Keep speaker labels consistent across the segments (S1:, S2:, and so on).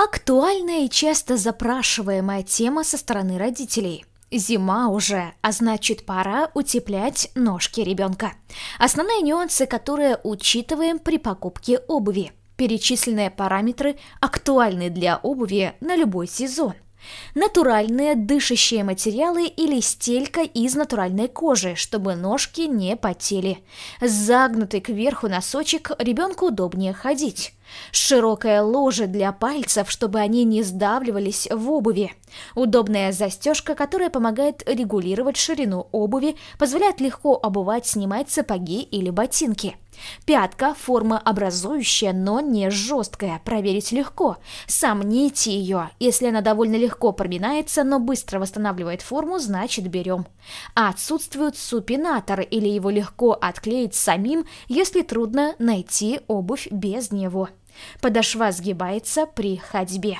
S1: Актуальная и часто запрашиваемая тема со стороны родителей. Зима уже, а значит пора утеплять ножки ребенка. Основные нюансы, которые учитываем при покупке обуви. Перечисленные параметры актуальны для обуви на любой сезон – Натуральные дышащие материалы или стелька из натуральной кожи, чтобы ножки не потели. Загнутый кверху носочек ребенку удобнее ходить. Широкое ложе для пальцев, чтобы они не сдавливались в обуви. Удобная застежка, которая помогает регулировать ширину обуви, позволяет легко обувать, снимать сапоги или ботинки. Пятка – форма образующая, но не жесткая, проверить легко. Сомните ее. Если она довольно легко проминается, но быстро восстанавливает форму, значит берем. А отсутствует супинатор, или его легко отклеить самим, если трудно найти обувь без него. Подошва сгибается при ходьбе.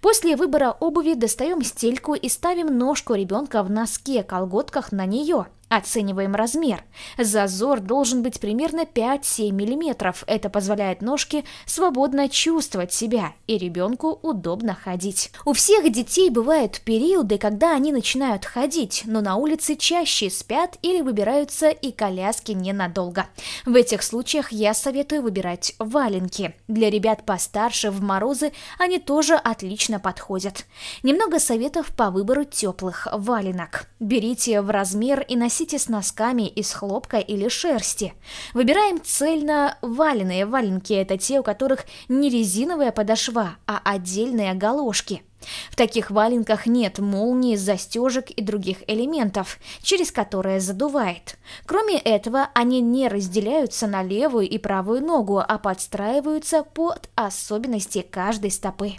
S1: После выбора обуви достаем стельку и ставим ножку ребенка в носке, колготках на нее. Оцениваем размер. Зазор должен быть примерно 5-7 мм. Это позволяет ножке свободно чувствовать себя и ребенку удобно ходить. У всех детей бывают периоды, когда они начинают ходить, но на улице чаще спят или выбираются и коляски ненадолго. В этих случаях я советую выбирать валенки. Для ребят постарше в морозы они тоже отлично подходят. Немного советов по выбору теплых валенок. Берите в размер и носите красите с носками из хлопка или шерсти. Выбираем цельно валеные валенки, это те, у которых не резиновая подошва, а отдельные галошки. В таких валенках нет молний, застежек и других элементов, через которые задувает. Кроме этого, они не разделяются на левую и правую ногу, а подстраиваются под особенности каждой стопы.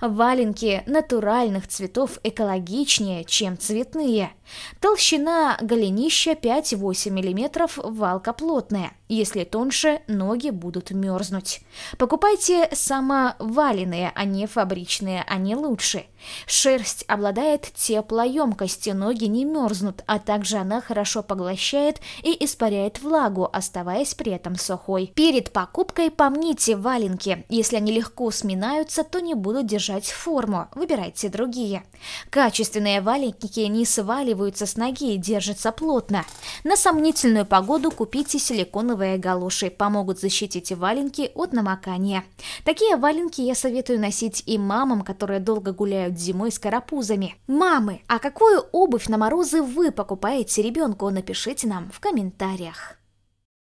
S1: Валенки натуральных цветов экологичнее, чем цветные. Толщина голенища 5-8 мм, валка плотная. Если тоньше, ноги будут мерзнуть. Покупайте самоваленные, а не фабричные, они лучше. Шерсть обладает теплоемкостью, ноги не мерзнут, а также она хорошо поглощает и испаряет влагу, оставаясь при этом сухой. Перед покупкой помните валенки. Если они легко сминаются, то не будут держать форму. Выбирайте другие. Качественные валенки не сваливаются с ноги и держатся плотно. На сомнительную погоду купите силиконовые резиновые галоши помогут защитить валенки от намокания. Такие валенки я советую носить и мамам, которые долго гуляют зимой с карапузами. Мамы, а какую обувь на морозы вы покупаете ребенку, напишите нам в комментариях.